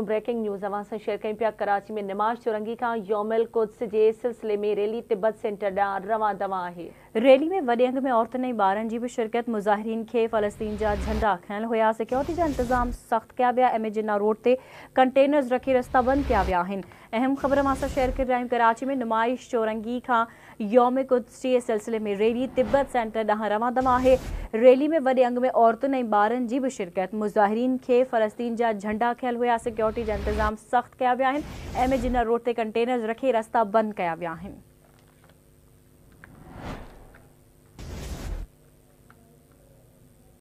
breaking news अव सां share क्यों पिया कराची में नमाज़ चौरंगी का योमल कुद्स के सिलसिले में रैली तिब्बत सेंटर ॾांहुं रवा दवा है रैली में वे अंग में औरतुनि ऐं ॿारनि जी बि शिरकत मुजाहरीन के फ़लस्तीन जहा झंडा खयल हुआ सिक्योरिटी जा इंतिज़ाम सख़्तु कया विया ऐं जिना रोड से कंटेनर्स रखी रस्ता बंद कया वह अहम ख़बर मां शेयर कर रहा कराची में नुमाइश चौरंगी का योम कुद्स के सिलसिले में रैली तिब्बत सेंटर ॾांहुं रवा दवा है रैली में वे अंग में औरतुनि ऐं ॿारनि जी बि शिरकत मुजाहरीन के फ़लस्तीन जहा झंडा खयल हुआ सिक्योरिटी सिक्योरिटी जा इंतज़ाम सख़्त कया विया आहिनि अहम जिन रोड से कंटेनर्स रखी रस्ता बंद कया विया